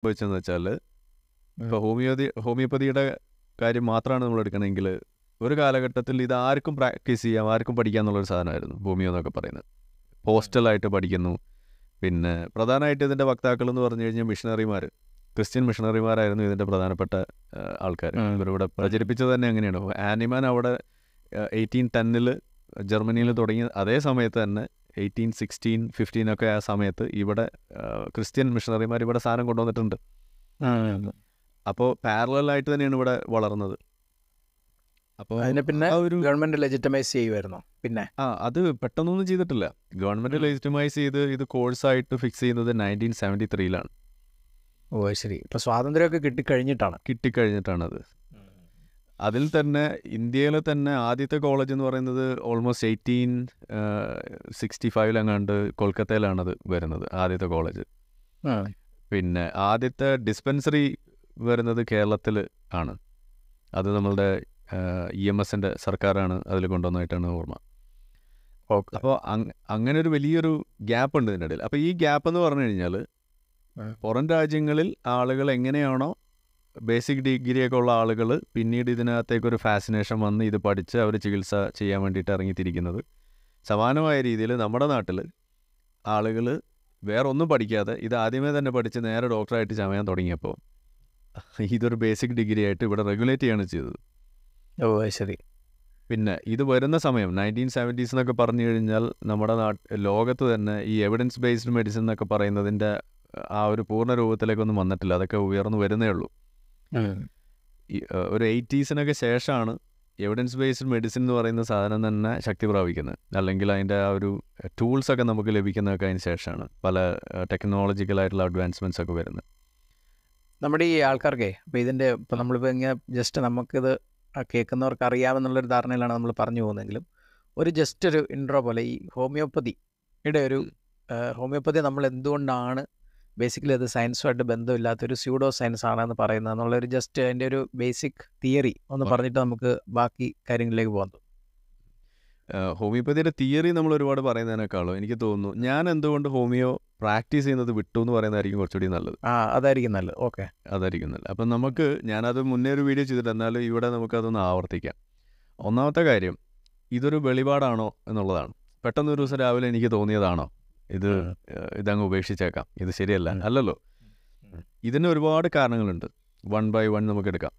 സംഭവിച്ചതെന്ന് വെച്ചാൽ ഇപ്പോൾ ഹോമിയോതി ഹോമിയോപ്പതിയുടെ കാര്യം മാത്രമാണ് നമ്മൾ എടുക്കണമെങ്കിൽ ഒരു കാലഘട്ടത്തിൽ ഇത് ആർക്കും പ്രാക്ടീസ് ചെയ്യാം ആർക്കും പഠിക്കാം എന്നുള്ളൊരു സാധനമായിരുന്നു ഹോമിയോ എന്നൊക്കെ പറയുന്നത് ഹോസ്റ്റലായിട്ട് പഠിക്കുന്നു പിന്നെ പ്രധാനമായിട്ട് ഇതിൻ്റെ വക്താക്കൾ എന്ന് പറഞ്ഞു കഴിഞ്ഞാൽ മിഷണറിമാർ ക്രിസ്ത്യൻ മിഷണറിമാരായിരുന്നു ഇതിൻ്റെ പ്രധാനപ്പെട്ട ആൾക്കാർ ഇവരിവിടെ പ്രചരിപ്പിച്ചത് തന്നെ അങ്ങനെയാണ് ആനിമാൻ അവിടെ എയ്റ്റീൻ ടെന്നിൽ ജർമ്മനിയിൽ തുടങ്ങിയ അതേ സമയത്ത് തന്നെ എയ്റ്റീൻ സിക്സ്റ്റീൻ ഫിഫ്റ്റീൻ ഒക്കെ ആ സമയത്ത് ഇവിടെ ക്രിസ്ത്യൻ മിഷണറിമാർ ഇവിടെ സാധനം കൊണ്ടുവന്നിട്ടുണ്ട് അപ്പോൾ പാരലായിട്ട് തന്നെയാണ് ഇവിടെ വളർന്നത് അപ്പോൾ അതിനെ പിന്നെ ഒരു ഗവൺമെന്റ് ലെജിറ്റമൈസ് ചെയ്യുമായിരുന്നു പിന്നെ ആ അത് പെട്ടെന്നൊന്നും ചെയ്തിട്ടില്ല ഗവൺമെന്റ് ലെജിറ്റമൈസ് ചെയ്ത് ഇത് കോഴ്സായിട്ട് ഫിക്സ് ചെയ്യുന്നത് നയൻറ്റീൻ സെവൻറ്റി ത്രീയിലാണ് ഓ ശരി ഇപ്പോൾ സ്വാതന്ത്ര്യമൊക്കെ കിട്ടിക്കഴിഞ്ഞിട്ടാണ് കിട്ടിക്കഴിഞ്ഞിട്ടാണത് അതിൽ തന്നെ ഇന്ത്യയിലെ തന്നെ ആദ്യത്തെ കോളേജ് എന്ന് പറയുന്നത് ഓൾമോസ്റ്റ് എയ്റ്റീൻ സിക്സ്റ്റി ഫൈവിലെങ്ങാണ്ട് കൊൽക്കത്തയിലാണത് വരുന്നത് ആദ്യത്തെ കോളേജ് പിന്നെ ആദ്യത്തെ ഡിസ്പെൻസറി വരുന്നത് കേരളത്തിൽ ആണ് അത് നമ്മളുടെ ഇ എം എസിൻ്റെ സർക്കാരാണ് അതിൽ കൊണ്ടുവന്നതായിട്ടാണ് ഓർമ്മ അപ്പോൾ അങ്ങനെ ഒരു വലിയൊരു ഗ്യാപ്പ് ഉണ്ട് ഇതിൻ്റെ ഇടയിൽ അപ്പോൾ ഈ ഗ്യാപ്പ് എന്ന് പറഞ്ഞു കഴിഞ്ഞാൽ പുറം രാജ്യങ്ങളിൽ ആളുകൾ എങ്ങനെയാണോ ബേസിക് ഡിഗ്രിയൊക്കെ ഉള്ള ആളുകൾ പിന്നീട് ഇതിനകത്തേക്കൊരു ഫാസിനേഷൻ വന്ന് ഇത് പഠിച്ച് അവർ ചികിത്സ ചെയ്യാൻ വേണ്ടിയിട്ട് ഇറങ്ങിത്തിരിക്കുന്നത് സമാനമായ രീതിയിൽ നമ്മുടെ നാട്ടിൽ ആളുകൾ വേറൊന്നും പഠിക്കാതെ ഇത് ആദ്യമേ തന്നെ പഠിച്ച് നേരെ ഡോക്ടറായിട്ട് ചമയാൻ തുടങ്ങിയപ്പോൾ ഇതൊരു ബേസിക് ഡിഗ്രി ആയിട്ട് ഇവിടെ റെഗുലേറ്റ് ചെയ്യാണ് ചെയ്തത് ഓ ശരി പിന്നെ ഇത് വരുന്ന സമയം നയൻറ്റീൻ സെവൻറ്റീസ് എന്നൊക്കെ പറഞ്ഞു കഴിഞ്ഞാൽ നമ്മുടെ നാട്ട് ലോകത്ത് തന്നെ ഈ എവിഡൻസ് ബേസ്ഡ് മെഡിസിൻ എന്നൊക്കെ പറയുന്നതിൻ്റെ ആ ഒരു പൂർണ്ണ രൂപത്തിലേക്കൊന്നും വന്നിട്ടില്ല അതൊക്കെ ഉയർന്നു വരുന്നേ ഉള്ളൂ ഒരു എയ്റ്റീസിനൊക്കെ ശേഷമാണ് എവിഡൻസ് ബേസ്ഡ് മെഡിസിൻ എന്ന് പറയുന്ന സാധനം തന്നെ ശക്തി പ്രാപിക്കുന്നത് അല്ലെങ്കിൽ അതിൻ്റെ ആ ഒരു ടൂൾസൊക്കെ നമുക്ക് ലഭിക്കുന്നതൊക്കെ അതിന് ശേഷമാണ് പല ടെക്നോളജിക്കലായിട്ടുള്ള അഡ്വാൻസ്മെൻറ്റ്സ് ഒക്കെ വരുന്നത് നമ്മുടെ ഈ ആൾക്കാർക്കേ അപ്പോൾ ഇതിൻ്റെ ഇപ്പോൾ നമ്മളിപ്പോൾ ഇങ്ങനെ ജസ്റ്റ് നമുക്കിത് കേൾക്കുന്നവർക്ക് അറിയാമെന്നുള്ളൊരു ധാരണയിലാണ് നമ്മൾ പറഞ്ഞു പോകുന്നതെങ്കിലും ഒരു ജസ്റ്റ് ഒരു ഇൻട്രോ പോലെ ഈ ഹോമിയോപ്പതിയുടെ ഒരു ഹോമിയോപ്പതി നമ്മൾ എന്തുകൊണ്ടാണ് ബേസിക്കലി അത് സയൻസുമായിട്ട് ബന്ധമില്ലാത്തൊരു സ്യൂഡോ സയൻസ് ആണെന്ന് പറയുന്നത് എന്നുള്ളൊരു ജസ്റ്റ് അതിൻ്റെ ഒരു ബേസിക് തിയറി ഒന്ന് പറഞ്ഞിട്ട് നമുക്ക് ബാക്കി കാര്യങ്ങളിലേക്ക് പോകാൻ തോന്നും ഹോമിയോപ്പതിയുടെ തിയറി നമ്മൾ ഒരുപാട് പറയുന്നതിനേക്കാളും എനിക്ക് തോന്നുന്നു ഞാൻ എന്തുകൊണ്ട് ഹോമിയോ പ്രാക്ടീസ് ചെയ്യുന്നത് വിട്ടു എന്ന് പറയുന്നതായിരിക്കും കുറച്ചുകൂടി നല്ലത് ആ അതായിരിക്കും നല്ലത് ഓക്കെ അതായിരിക്കും നല്ലത് അപ്പം നമുക്ക് ഞാനത് മുന്നേ ഒരു വീഡിയോ ചെയ്തിട്ട് എന്നാലും ഇവിടെ നമുക്ക് അതൊന്ന് ആവർത്തിക്കാം ഒന്നാമത്തെ കാര്യം ഇതൊരു വെളിപാടാണോ എന്നുള്ളതാണ് പെട്ടെന്ന് ഒരു ദിവസം രാവിലെ എനിക്ക് തോന്നിയതാണോ ഇത് ഇതങ്ങ് ഉപേക്ഷിച്ചേക്കാം ഇത് ശരിയല്ല അല്ലല്ലോ ഇതിന് ഒരുപാട് കാരണങ്ങളുണ്ട് വൺ ബൈ വൺ നമുക്ക് എടുക്കാം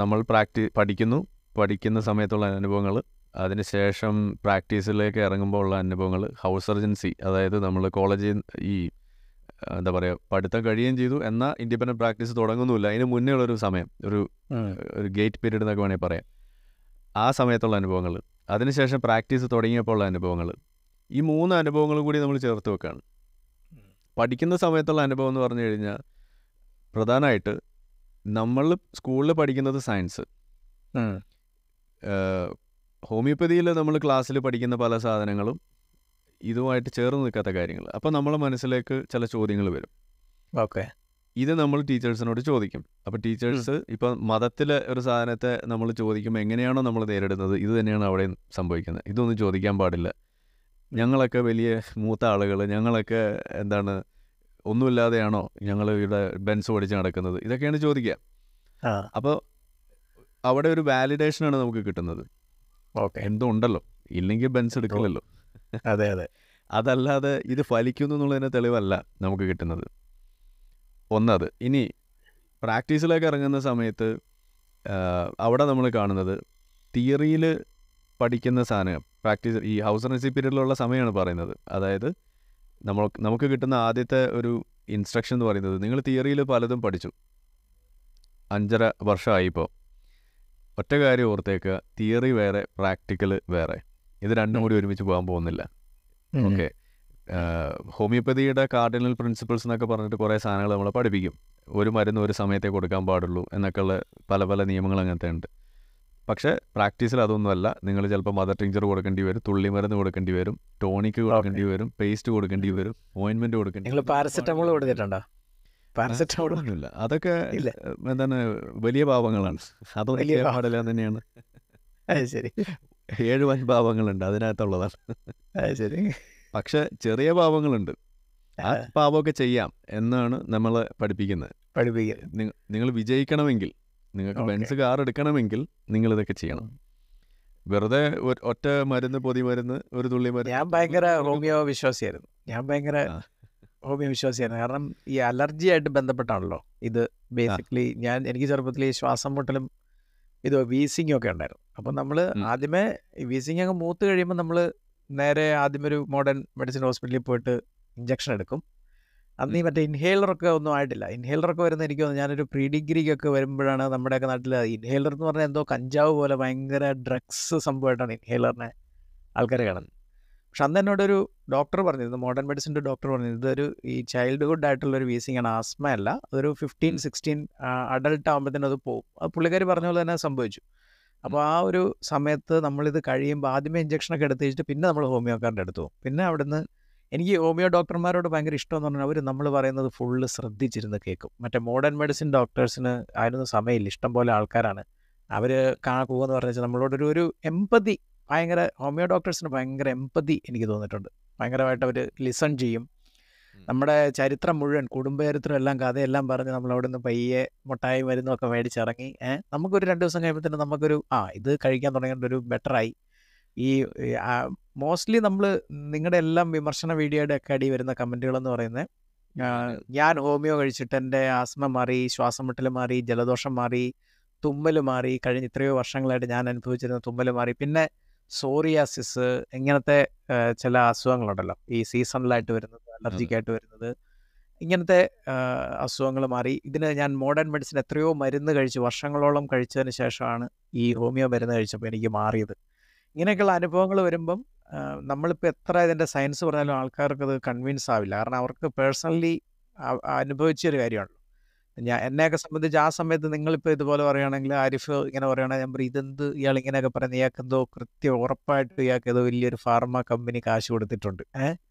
നമ്മൾ പ്രാക്ടി പഠിക്കുന്നു പഠിക്കുന്ന സമയത്തുള്ള അനുഭവങ്ങൾ അതിനുശേഷം പ്രാക്ടീസിലേക്ക് ഇറങ്ങുമ്പോൾ ഉള്ള അനുഭവങ്ങൾ ഹൗസ് സർജൻസി അതായത് നമ്മൾ കോളേജിൽ ഈ എന്താ പറയുക പഠിത്തം കഴിയുകയും ചെയ്തു എന്നാൽ ഇൻഡിപെൻഡൻറ്റ് പ്രാക്ടീസ് തുടങ്ങുന്നുമില്ല അതിന് മുന്നേ ഉള്ളൊരു സമയം ഒരു ഒരു ഗേറ്റ് പീരീഡ് എന്നൊക്കെ വേണമെങ്കിൽ പറയാം ആ സമയത്തുള്ള അനുഭവങ്ങൾ അതിനുശേഷം പ്രാക്ടീസ് തുടങ്ങിയപ്പോൾ ഉള്ള അനുഭവങ്ങൾ ഈ മൂന്ന് അനുഭവങ്ങളും കൂടി നമ്മൾ ചേർത്ത് വെക്കുകയാണ് പഠിക്കുന്ന സമയത്തുള്ള അനുഭവം എന്ന് പറഞ്ഞു കഴിഞ്ഞാൽ പ്രധാനമായിട്ട് നമ്മൾ സ്കൂളിൽ പഠിക്കുന്നത് സയൻസ് ഹോമിയോപ്പതിയിൽ നമ്മൾ ക്ലാസ്സിൽ പഠിക്കുന്ന പല സാധനങ്ങളും ഇതുമായിട്ട് ചേർന്ന് നിൽക്കാത്ത കാര്യങ്ങൾ അപ്പോൾ നമ്മളെ മനസ്സിലേക്ക് ചില ചോദ്യങ്ങൾ വരും ഓക്കെ ഇത് നമ്മൾ ടീച്ചേഴ്സിനോട് ചോദിക്കും അപ്പോൾ ടീച്ചേഴ്സ് ഇപ്പം മതത്തിലെ ഒരു സാധനത്തെ നമ്മൾ ചോദിക്കുമ്പോൾ എങ്ങനെയാണോ നമ്മൾ നേരിടുന്നത് ഇത് തന്നെയാണ് അവിടെ സംഭവിക്കുന്നത് ഇതൊന്നും ചോദിക്കാൻ പാടില്ല ഞങ്ങളൊക്കെ വലിയ മൂത്ത ആളുകൾ ഞങ്ങളൊക്കെ എന്താണ് ഒന്നുമില്ലാതെയാണോ ഞങ്ങൾ ഇവിടെ ബെൻസ് പഠിച്ച് നടക്കുന്നത് ഇതൊക്കെയാണ് ചോദിക്കുക അപ്പോൾ അവിടെ ഒരു വാലിഡേഷനാണ് നമുക്ക് കിട്ടുന്നത് ഓക്കെ എന്തോ ഉണ്ടല്ലോ ഇല്ലെങ്കിൽ ബെൻസ് എടുക്കില്ലല്ലോ അതെ അതെ അതല്ലാതെ ഇത് ഫലിക്കുന്നു എന്നുള്ളതിൻ്റെ തെളിവല്ല നമുക്ക് കിട്ടുന്നത് ഒന്നത് ഇനി പ്രാക്ടീസിലേക്ക് ഇറങ്ങുന്ന സമയത്ത് അവിടെ നമ്മൾ കാണുന്നത് തിയറിയിൽ പഠിക്കുന്ന സാധനം പ്രാക്ടീസ് ഈ ഹൗസ് റെസി പീരീഡിലുള്ള സമയമാണ് പറയുന്നത് അതായത് നമ്മൾ നമുക്ക് കിട്ടുന്ന ആദ്യത്തെ ഒരു ഇൻസ്ട്രക്ഷൻ എന്ന് പറയുന്നത് നിങ്ങൾ തിയറിയിൽ പലതും പഠിച്ചു അഞ്ചര വർഷമായിപ്പോൾ ഒറ്റ കാര്യം ഓർത്തേക്ക് തിയറി വേറെ പ്രാക്ടിക്കൽ വേറെ ഇത് രണ്ടും കൂടി ഒരുമിച്ച് പോകാൻ പോകുന്നില്ല ഓക്കെ ഹോമിയോപ്പതിയുടെ കാർഡിനൽ പ്രിൻസിപ്പിൾസ് എന്നൊക്കെ പറഞ്ഞിട്ട് കുറേ സാധനങ്ങൾ നമ്മളെ പഠിപ്പിക്കും ഒരു മരുന്ന് ഒരു സമയത്തെ കൊടുക്കാൻ പാടുള്ളൂ എന്നൊക്കെയുള്ള പല പല നിയമങ്ങൾ അങ്ങനത്തെ ഉണ്ട് പക്ഷേ പ്രാക്ടീസിൽ അതൊന്നുമല്ല നിങ്ങൾ ചിലപ്പോൾ മദർ ടിങ്ചർ കൊടുക്കേണ്ടി വരും തുള്ളി മരുന്ന് കൊടുക്കേണ്ടി വരും ടോണിക്ക് കൊടുക്കേണ്ടി വരും പേസ്റ്റ് കൊടുക്കേണ്ടി വരും ഓയിൻമെന്റ് കൊടുക്കേണ്ടി നിങ്ങൾ പാരസെറ്റമോൾ കൊടുത്തിട്ടുണ്ടോ പാരസെറ്റമോളൊന്നുമില്ല അതൊക്കെ എന്താണ് വലിയ പാപങ്ങളാണ് അതൊന്നും വലിയ പാടില്ല തന്നെയാണ് അത് ശരി ഏഴ് വൻ പാപങ്ങളുണ്ട് അതിനകത്തുള്ളതാണ് അത് ശരി പക്ഷെ ചെറിയ പാപങ്ങളുണ്ട് ആ പാപമൊക്കെ ചെയ്യാം എന്നാണ് നമ്മൾ പഠിപ്പിക്കുന്നത് പഠിപ്പിക്കുക നിങ്ങൾ വിജയിക്കണമെങ്കിൽ നിങ്ങൾക്ക് ബെൻസ് കാർ എടുക്കണമെങ്കിൽ നിങ്ങൾ ഇതൊക്കെ ചെയ്യണം വെറുതെ ഒറ്റ മരുന്ന് പൊതി മരുന്ന് ഒരു തുള്ളി മരുന്ന് ഞാൻ ഭയങ്കര ഹോമിയോ വിശ്വാസിയായിരുന്നു ഞാൻ ഭയങ്കര ഹോമിയോ വിശ്വാസിയായിരുന്നു കാരണം ഈ അലർജിയായിട്ട് ബന്ധപ്പെട്ടാണല്ലോ ഇത് ബേസിക്കലി ഞാൻ എനിക്ക് ചെറുപ്പത്തിൽ ഈ ശ്വാസം മുട്ടലും ഇത് വീസിങ്ങും ഒക്കെ ഉണ്ടായിരുന്നു അപ്പം നമ്മൾ ആദ്യമേ വീസിങ് അങ്ങ് മൂത്ത് കഴിയുമ്പോൾ നമ്മൾ നേരെ ആദ്യം ഒരു മോഡേൺ മെഡിസിൻ ഹോസ്പിറ്റലിൽ പോയിട്ട് ഇഞ്ചക്ഷൻ എടുക്കും അന്ന് ഈ മറ്റേ ഇൻഹേലറൊക്കെ ഒന്നും ആയിട്ടില്ല ഇൻഹേലറൊക്കെ വരുന്ന എനിക്ക് തോന്നുന്നു ഞാനൊരു പ്രീ ഡിഗ്രിക്കൊക്കെ വരുമ്പോഴാണ് നമ്മുടെയൊക്കെ നാട്ടിൽ ഇൻഹേലർ എന്ന് പറഞ്ഞാൽ എന്തോ കഞ്ചാവ് പോലെ ഭയങ്കര ഡ്രഗ്സ് സംഭവമായിട്ടാണ് ഇൻഹേലറിനെ ആൾക്കാർ കാണുന്നത് പക്ഷെ അന്ന് എന്നോടൊരു ഡോക്ടർ പറഞ്ഞിരുന്നു മോഡേൺ മെഡിസിൻ്റെ ഡോക്ടർ പറഞ്ഞിരുന്നു ഇതൊരു ഈ ചൈൽഡ്ഹുഡ് ആയിട്ടുള്ളൊരു വീസിങ് ആണ് ആസ്മ അല്ല അതൊരു ഫിഫ്റ്റീൻ സിക്സ്റ്റീൻ അഡൾട്ട് ആകുമ്പോഴത്തേനും അത് പോകും അത് പുള്ളിക്കാർ പറഞ്ഞ പോലെ തന്നെ സംഭവിച്ചു അപ്പോൾ ആ ഒരു സമയത്ത് നമ്മളിത് കഴിയുമ്പോൾ ആദ്യമേ ഇഞ്ചക്ഷനൊക്കെ എടുത്ത് വെച്ചിട്ട് പിന്നെ നമ്മൾ ഹോമിയോക്കാരൻ്റെ അടുത്ത് പോകും പിന്നെ അവിടുന്ന് എനിക്ക് ഹോമിയോ ഡോക്ടർമാരോട് ഭയങ്കര ഇഷ്ടമെന്ന് പറഞ്ഞാൽ അവർ നമ്മൾ പറയുന്നത് ഫുള്ള് ശ്രദ്ധിച്ചിരുന്ന് കേൾക്കും മറ്റേ മോഡേൺ മെഡിസിൻ ഡോക്ടേഴ്സിന് ആയിരുന്നു സമയമില്ല ഇഷ്ടം പോലെ ആൾക്കാരാണ് അവർ കാണാൻ പോകുമെന്ന് പറഞ്ഞു നമ്മളോടൊരു ഒരു എമ്പതി ഭയങ്കര ഹോമിയോ ഡോക്ടേഴ്സിന് ഭയങ്കര എമ്പതി എനിക്ക് തോന്നിയിട്ടുണ്ട് ഭയങ്കരമായിട്ട് അവർ ലിസൺ ചെയ്യും നമ്മുടെ ചരിത്രം മുഴുവൻ കുടുംബചരിത്രം എല്ലാം കഥയെല്ലാം പറഞ്ഞ് നമ്മൾ അവിടെ നിന്ന് പയ്യെ മുട്ടായി മരുന്നൊക്കെ മേടിച്ചിറങ്ങി നമുക്കൊരു രണ്ട് ദിവസം കഴിയുമ്പോൾ തന്നെ നമുക്കൊരു ആ ഇത് കഴിക്കാൻ തുടങ്ങേണ്ട ഒരു ബെറ്ററായി ഈ മോസ്റ്റ്ലി നമ്മൾ നിങ്ങളുടെ എല്ലാം വിമർശന വീഡിയോയുടെ ഒക്കെ അടി വരുന്ന കമൻറ്റുകളെന്ന് എന്ന് പറയുന്നത് ഞാൻ ഹോമിയോ കഴിച്ചിട്ട് എൻ്റെ ആസ്മ മാറി ശ്വാസം മുട്ടൽ മാറി ജലദോഷം മാറി തുമ്മൽ മാറി കഴിഞ്ഞ ഇത്രയോ വർഷങ്ങളായിട്ട് ഞാൻ അനുഭവിച്ചിരുന്ന തുമ്മൽ മാറി പിന്നെ സോറിയാസിസ് ഇങ്ങനത്തെ ചില അസുഖങ്ങളുണ്ടല്ലോ ഈ സീസണലായിട്ട് വരുന്നത് അലർജിക്കായിട്ട് വരുന്നത് ഇങ്ങനത്തെ അസുഖങ്ങൾ മാറി ഇതിന് ഞാൻ മോഡേൺ മെഡിസിൻ എത്രയോ മരുന്ന് കഴിച്ച് വർഷങ്ങളോളം കഴിച്ചതിന് ശേഷമാണ് ഈ ഹോമിയോ മരുന്ന് കഴിച്ചപ്പോൾ എനിക്ക് മാറിയത് ഇങ്ങനെയൊക്കെയുള്ള അനുഭവങ്ങൾ വരുമ്പം നമ്മളിപ്പോൾ എത്ര ഇതിൻ്റെ സയൻസ് പറഞ്ഞാലും ആൾക്കാർക്ക് അത് കൺവിൻസ് ആവില്ല കാരണം അവർക്ക് പേഴ്സണലി അനുഭവിച്ചൊരു കാര്യമാണല്ലോ ഞാൻ എന്നെയൊക്കെ സംബന്ധിച്ച് ആ സമയത്ത് നിങ്ങളിപ്പോൾ ഇതുപോലെ പറയുകയാണെങ്കിൽ ആരിഫ് ഇങ്ങനെ പറയുകയാണെങ്കിൽ ഞാൻ പറയും ഇതെന്ത് ഇയാൾ ഇങ്ങനെയൊക്കെ പറയുന്നത് ഇയാൾക്ക് എന്തോ കൃത്യം ഉറപ്പായിട്ട് ഇയാൾക്ക് ഏതോ വലിയൊരു ഫാർമ കമ്പനി കാശ് കൊടുത്തിട്ടുണ്ട് ഏഹ്